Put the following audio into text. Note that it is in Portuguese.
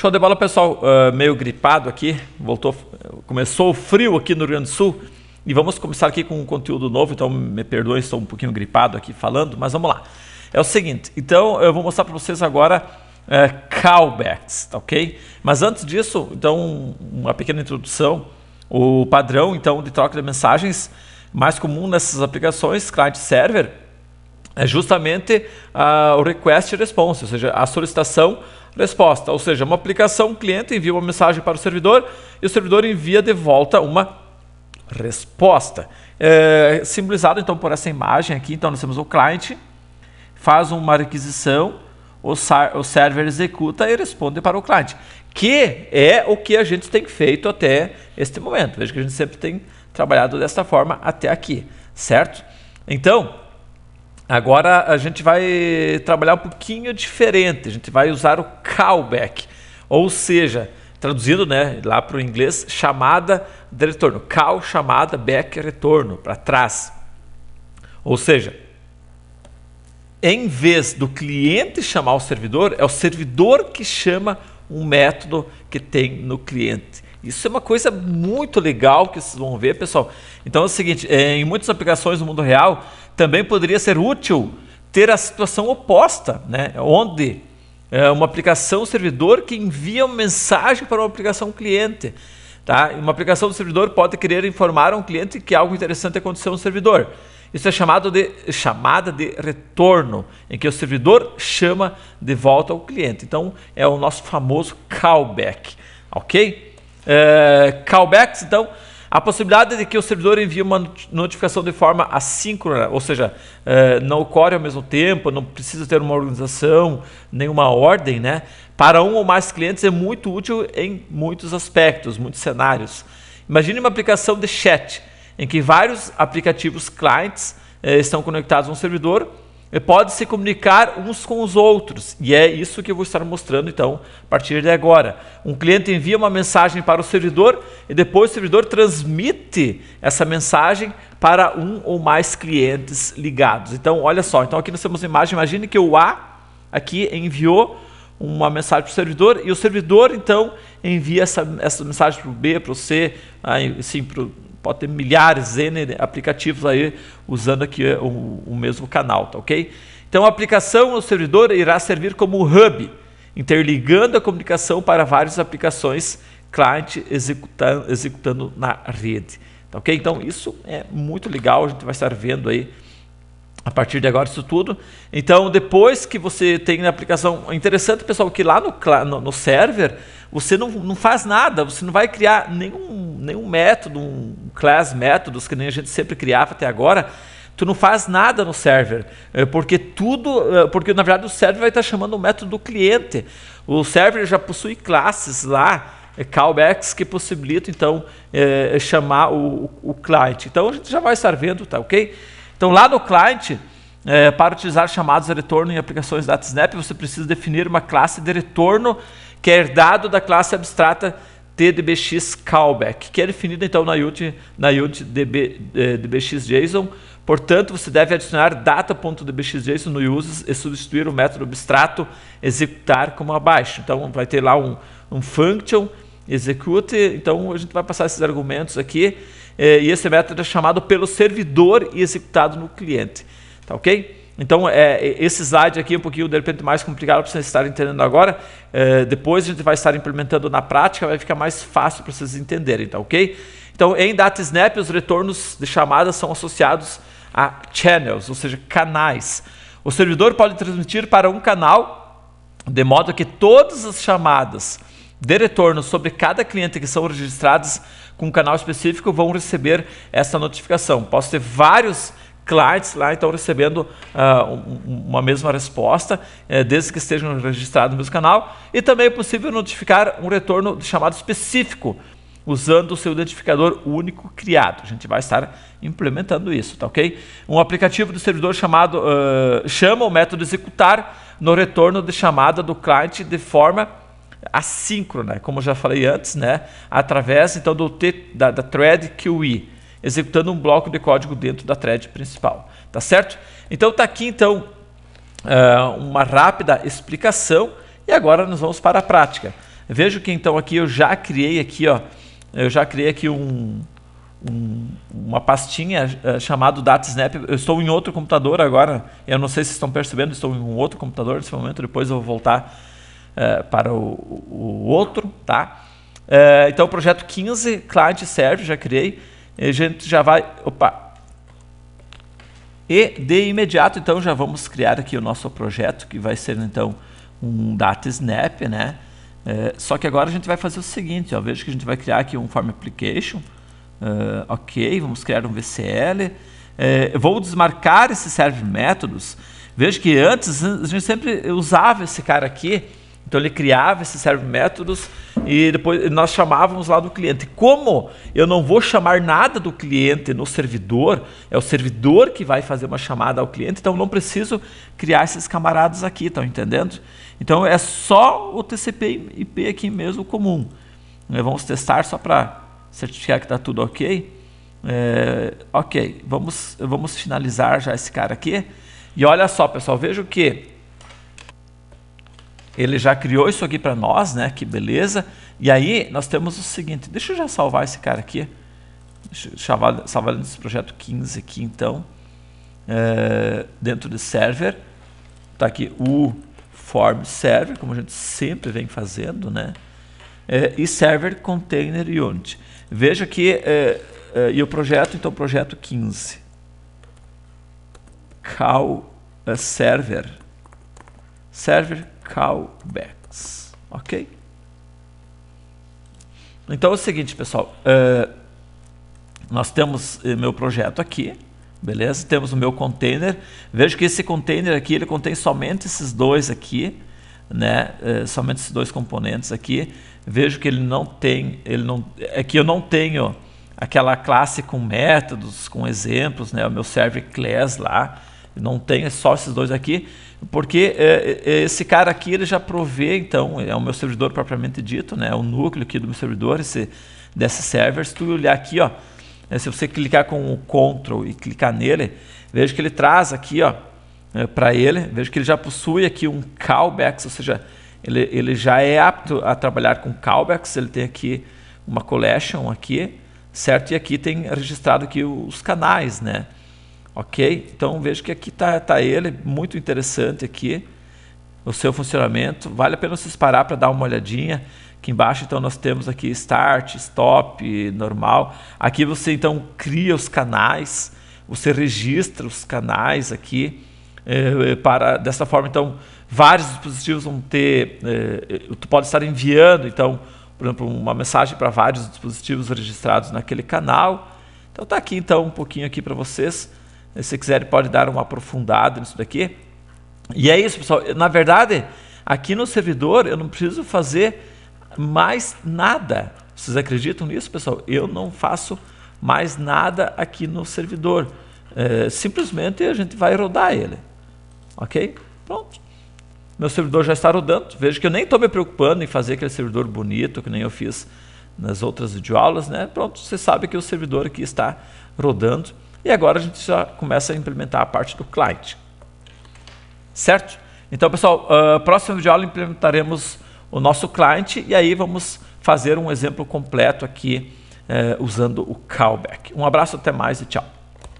Show de bola, pessoal. Uh, meio gripado aqui. Voltou, começou o frio aqui no Rio Grande do Sul. E vamos começar aqui com um conteúdo novo. Então, me perdoem, estou um pouquinho gripado aqui falando, mas vamos lá. É o seguinte. Então, eu vou mostrar para vocês agora uh, callbacks, ok? Mas antes disso, então, uma pequena introdução. O padrão, então, de troca de mensagens mais comum nessas aplicações, client server, é justamente uh, o request response, ou seja, a solicitação resposta. Ou seja, uma aplicação, o cliente envia uma mensagem para o servidor e o servidor envia de volta uma resposta. É, simbolizado então por essa imagem aqui, então nós temos o cliente, faz uma requisição, o, o server executa e responde para o cliente, que é o que a gente tem feito até este momento. Veja que a gente sempre tem trabalhado desta forma até aqui, certo? Então, Agora a gente vai trabalhar um pouquinho diferente, a gente vai usar o callback, ou seja, traduzido né, lá para o inglês, chamada de retorno. Call, chamada, back, retorno, para trás. Ou seja, em vez do cliente chamar o servidor, é o servidor que chama um método que tem no cliente. Isso é uma coisa muito legal que vocês vão ver, pessoal. Então é o seguinte, é, em muitas aplicações do mundo real, também poderia ser útil ter a situação oposta, né? onde é, uma aplicação servidor que envia uma mensagem para uma aplicação cliente. Tá? Uma aplicação do servidor pode querer informar um cliente que algo interessante aconteceu no servidor. Isso é chamado de chamada de retorno, em que o servidor chama de volta ao cliente. Então é o nosso famoso callback, ok? Uh, callbacks, então, a possibilidade de que o servidor envie uma notificação de forma assíncrona, ou seja, é, não ocorre ao mesmo tempo, não precisa ter uma organização, nenhuma ordem, né? Para um ou mais clientes é muito útil em muitos aspectos, muitos cenários. Imagine uma aplicação de chat, em que vários aplicativos clientes é, estão conectados a um servidor podem se comunicar uns com os outros. E é isso que eu vou estar mostrando então a partir de agora. Um cliente envia uma mensagem para o servidor e depois o servidor transmite essa mensagem para um ou mais clientes ligados. Então, olha só, então aqui nós temos uma imagem, imagine que o A aqui enviou uma mensagem para o servidor e o servidor então envia essa, essa mensagem para o B, para o C, assim, para o pode ter milhares, de aplicativos aí usando aqui eh, o, o mesmo canal, tá ok? Então a aplicação ou servidor irá servir como hub, interligando a comunicação para várias aplicações cliente executando, executando na rede. Tá ok? Então isso é muito legal, a gente vai estar vendo aí a partir de agora isso tudo. Então, depois que você tem a aplicação, é interessante, pessoal, que lá no, no, no server você não, não faz nada, você não vai criar nenhum, nenhum método, um class métodos que nem a gente sempre criava até agora. Tu não faz nada no server, eh, porque tudo, eh, porque na verdade o server vai estar chamando o método do cliente. O server já possui classes lá eh, callbacks que possibilitam então chamar o, o client. Então a gente já vai estar vendo, tá ok? Então, lá no client, é, para utilizar chamados de retorno em aplicações DataSnap, você precisa definir uma classe de retorno que é herdado da classe abstrata TDBX Callback, que é definida então na UT, na DB, é, DBX JSON. Portanto, você deve adicionar data.dbxjson no uses e substituir o método abstrato executar como abaixo. Então, vai ter lá um, um function execute. Então, a gente vai passar esses argumentos aqui. É, e esse método é chamado pelo servidor e executado no cliente. Tá ok? Então, é, esse slide aqui é um pouquinho, de repente, mais complicado para vocês estarem entendendo agora. É, depois a gente vai estar implementando na prática, vai ficar mais fácil para vocês entenderem, tá ok? Então, em DataSnap, os retornos de chamadas são associados a channels, ou seja, canais. O servidor pode transmitir para um canal, de modo que todas as chamadas de retorno sobre cada cliente que são registrados com um canal específico vão receber essa notificação. Posso ter vários clientes lá estão recebendo uh, uma mesma resposta, uh, desde que estejam registrados no mesmo canal. E também é possível notificar um retorno de chamado específico, usando o seu identificador único criado. A gente vai estar implementando isso, tá ok? Um aplicativo do servidor chamado uh, chama o método executar no retorno de chamada do cliente de forma assíncrona, como já falei antes, né? através então do t, da, da thread QE, executando um bloco de código dentro da thread principal, tá certo? Então tá aqui então ah, uma rápida explicação e agora nós vamos para a prática. Vejo que então aqui eu já criei aqui ó, eu já criei aqui um, um, uma pastinha ah, chamada DataSnap. Eu estou em outro computador agora. Eu não sei se estão percebendo, estou em um outro computador nesse momento. Depois eu vou voltar eh, para o, o, outro, tá? Eh, então, o projeto 15, client serve, já criei. A gente já vai... Opa! E, de imediato, então, já vamos criar aqui o nosso projeto, que vai ser, então, um data snap, né? Eh, só que agora a gente vai fazer o seguinte, ó, veja que a gente vai criar aqui um form application, Uh, ok, vamos criar um VCL. vou desmarcar esse serve métodos. Veja que antes a gente sempre usava esse cara aqui então ele criava esses serve métodos e depois nós chamávamos lá do cliente. Como eu não vou chamar nada do cliente no servidor, é o servidor que vai fazer uma chamada ao cliente, então não preciso criar esses camaradas aqui, estão entendendo? Então é só o TCP IP aqui mesmo comum. Vamos testar só para certificar que está tudo ok. É, ok, vamos, vamos finalizar já esse cara aqui. E olha só, pessoal, veja o que ele já criou isso aqui para nós, né? Que beleza. E aí nós temos o seguinte, deixa eu já salvar esse cara aqui. Deixa eu salvar, salvar ele nesse projeto 15 aqui, então. É, dentro de server. Está aqui o form server, como a gente sempre vem fazendo, né? É, e server container unit. Veja que... É, é e o projeto, então, projeto 15. Cal é, server. Server callbacks, ok? Então é o seguinte, pessoal, uh, nós temos eh, meu projeto aqui, beleza? Temos o meu container, vejo que esse container aqui, ele contém somente esses dois aqui, né? É, somente esses dois componentes aqui, vejo que ele não tem, ele não, é que eu não tenho aquela classe com métodos, com exemplos, né? O meu server class lá, não tem é só esses dois aqui, porque eh, eh, esse cara aqui ele já provê, então, é o meu servidor propriamente dito, né? É o núcleo aqui do meu servidor, esse, desse server. Se tu olhar aqui, ó, eh, se você clicar com o Ctrl e clicar nele, veja que ele traz aqui ó, para ele, veja que ele já possui aqui um callbacks, ou seja, ele, ele já é apto a trabalhar com callbacks, ele tem aqui uma collection aqui, certo? E aqui tem registrado aqui os canais, né? Ok? Então vejo que aqui está tá ele, muito interessante aqui, o seu funcionamento. Vale a pena vocês parar para dar uma olhadinha. Aqui embaixo, então, nós temos aqui start, stop, normal. Aqui você, então, cria os canais, você registra os canais aqui. Eh, para Dessa forma, então, vários dispositivos vão ter... Eh, tu pode estar enviando, então, por exemplo, uma mensagem para vários dispositivos registrados naquele canal. Então, está aqui, então, um pouquinho aqui para vocês. Se quiser, pode dar uma aprofundada nisso daqui. E é isso, pessoal. Na verdade, aqui no servidor eu não preciso fazer mais nada. Vocês acreditam nisso, pessoal? Eu não faço mais nada aqui no servidor. É, simplesmente a gente vai rodar ele. Ok? Pronto. Meu servidor já está rodando. Veja que eu nem estou me preocupando em fazer aquele servidor bonito que nem eu fiz nas outras videoaulas. Né? Pronto, você sabe que o servidor aqui está rodando. E agora a gente já começa a implementar a parte do client. Certo? Então, pessoal, uh, próximo vídeo aula implementaremos o nosso client e aí vamos fazer um exemplo completo aqui uh, usando o callback. Um abraço, até mais e tchau.